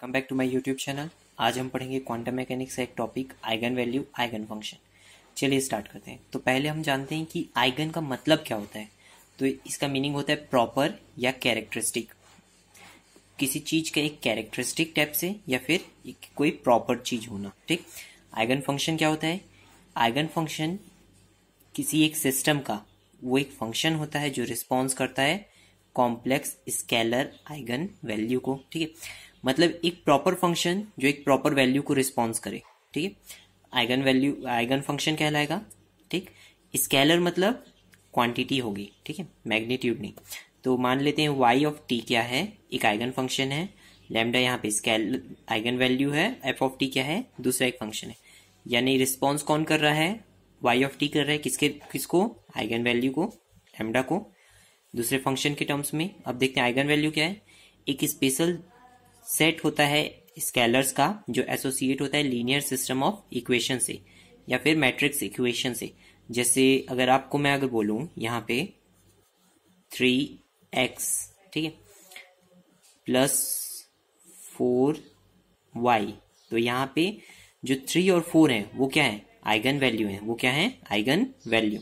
Come back to my YouTube channel आज हम पढ़ेंगे क्वांटम मैकेनिक्स का एक topic eigenvalue eigenfunction चलिए स्टार्ट करते हैं तो पहले हम जानते हैं कि आइगन का मतलब क्या होता है तो इसका मीनिंग होता है प्रॉपर या कैरेक्टरिस्टिक किसी चीज का एक कैरेक्टरिस्टिक टाइप से या फिर कोई प्रॉपर चीज होना ठीक आइगन फंक्शन क्या होता है आइगन फंक्शन किसी एक सिस्टम का वो एक फंक्शन होता है जो रिस्पॉन्स करता है कॉम्प्लेक्स स्केलर आइगन वैल्यू को ठीक है मतलब एक प्रॉपर फंक्शन जो एक प्रॉपर वैल्यू को रिस्पॉन्स करे ठीक है आइगन वैल्यू आइगन फंक्शन कहलाएगा ठीक स्केलर मतलब क्वांटिटी होगी ठीक है मैग्नीट्यूड नहीं तो मान लेते हैं वाई ऑफ टी क्या है एक आइगन फंक्शन है लेमडा यहाँ पे स्केल आइगन वैल्यू है एफ ऑफ टी क्या है दूसरा एक फंक्शन है यानी रिस्पॉन्स कौन कर रहा है वाई ऑफ टी कर रहा है किसके किसको आइगन वैल्यू को लेमडा को दूसरे फंक्शन के टर्म्स में अब देखते हैं आइगन वैल्यू क्या है एक स्पेशल सेट होता है स्केलर्स का जो एसोसिएट होता है लीनियर सिस्टम ऑफ इक्वेशन से या फिर मैट्रिक्स इक्वेशन से जैसे अगर आपको मैं अगर बोलूं यहाँ पे थ्री एक्स ठीक है प्लस फोर वाई तो यहाँ पे जो थ्री और फोर है वो क्या है आइगन वैल्यू है वो क्या है आइगन वैल्यू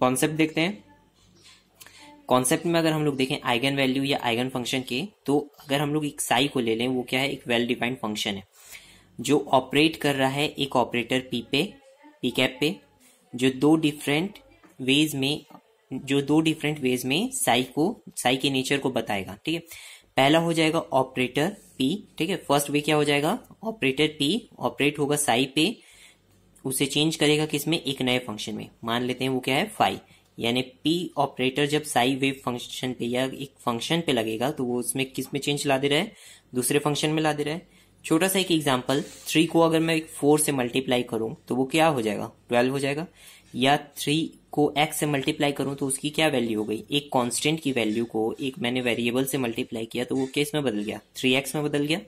कॉन्सेप्ट देखते हैं कॉन्सेप्ट में अगर हम लोग देखें आइगन वैल्यू या आइगन फंक्शन के तो अगर हम लोग एक साई को ले लें वो क्या है एक वेल डिफाइंड फंक्शन है जो ऑपरेट कर रहा है एक ऑपरेटर पी पे पी कैप पे जो दो डिफरेंट वेज में जो दो डिफरेंट वेज में साई को साई के नेचर को बताएगा ठीक है पहला हो जाएगा ऑपरेटर पी ठीक है फर्स्ट वे क्या हो जाएगा ऑपरेटर पी ऑपरेट होगा साई पे उसे चेंज करेगा किसमें एक नए फंक्शन में मान लेते हैं वो क्या है फाइव यानी पी ऑपरेटर जब साई वेव फंक्शन पे या एक फंक्शन पे लगेगा तो वो उसमें किस में चेंज ला दे रहा है दूसरे फंक्शन में ला दे रहा है छोटा सा एक एग्जाम्पल थ्री को अगर मैं फोर से मल्टीप्लाई करूं तो वो क्या हो जाएगा ट्वेल्व हो जाएगा या थ्री को एक्स से मल्टीप्लाई करूं तो उसकी क्या वैल्यू हो गई एक कांस्टेंट की वैल्यू को एक मैंने वेरिएबल से मल्टीप्लाई किया तो वो किस में बदल गया थ्री एक्स में बदल गया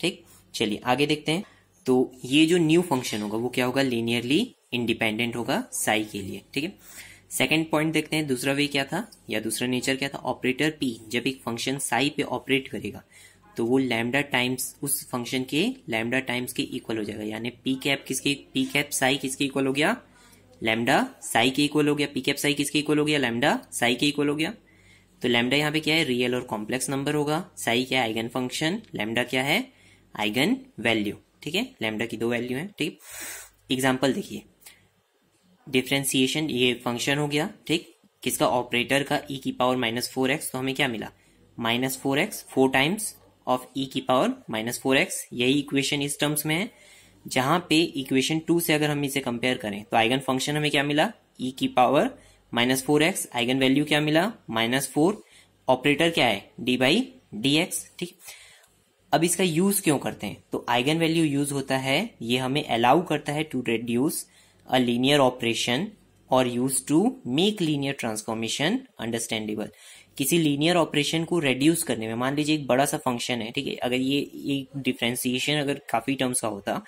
ठीक चलिए आगे देखते हैं तो ये जो न्यू फंक्शन होगा वो क्या होगा लीनियरली इंडिपेंडेंट होगा साई के लिए ठीक है सेकेंड पॉइंट देखते हैं दूसरा वे क्या था या दूसरा नेचर क्या था ऑपरेटर पी जब एक फंक्शन साई पे ऑपरेट करेगा तो वो लैमडा टाइम्स उस फंक्शन के लैमडा टाइम्स के इक्वल हो जाएगा यानी पी कैप किसके पी कैप साई किसके इक्वल हो गया लैमडा साई के इक्वल हो गया पी कैप साई किसके इक्वल हो गया लैमडा साई के इक्वल हो गया तो लैमडा यहाँ पे क्या है रियल और कॉम्प्लेक्स नंबर होगा साई क्या है आइगन फंक्शन लैमडा क्या है आइगन वैल्यू ठीक है लैमडा की दो वैल्यू है ठीक एग्जाम्पल देखिए डिफ्रेंसिएशन ये फंक्शन हो गया ठीक किसका ऑपरेटर का ई e की पावर माइनस फोर एक्स तो हमें क्या मिला minus four x four times of e की पावर माइनस फोर एक्स यही इक्वेशन इस टर्म्स में है जहां पे इक्वेशन टू से अगर हम इसे कंपेयर करें तो आइगन फंक्शन हमें क्या मिला ई e की power minus four x eigenvalue क्या मिला माइनस फोर ऑपरेटर क्या है डी बाई डी एक्स ठीक अब इसका यूज क्यों करते हैं तो आइगन वैल्यू यूज होता है ये हमें अलाउ करता है to reduce a linear operation or used to make linear transformation understandable. किसी लीनियर ऑपरेशन को रेड्यूस करने में मान लीजिए एक बड़ा सा फंक्शन है ठीक है अगर ये एक डिफ्रेंसिएशन अगर काफी टर्म्स का होता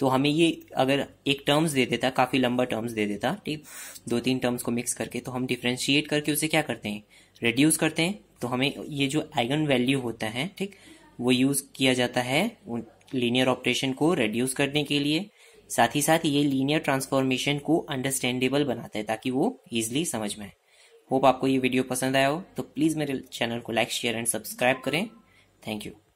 तो हमें ये अगर एक टर्म्स दे देता काफी लंबा टर्म्स दे देता ठीक दो तीन टर्म्स को मिक्स करके तो हम डिफ्रेंशिएट करके उसे क्या करते हैं रेड्यूस करते हैं तो हमें ये जो आइगन वैल्यू होता है ठीक वो यूज किया जाता है लीनियर ऑपरेशन को रेड्यूस करने के लिए साथ ही साथ ये लीनियर ट्रांसफॉर्मेशन को अंडरस्टैंडेबल बनाता है ताकि वो ईजिली समझ में आए होप आपको ये वीडियो पसंद आया हो तो प्लीज़ मेरे चैनल को लाइक शेयर एंड सब्सक्राइब करें थैंक यू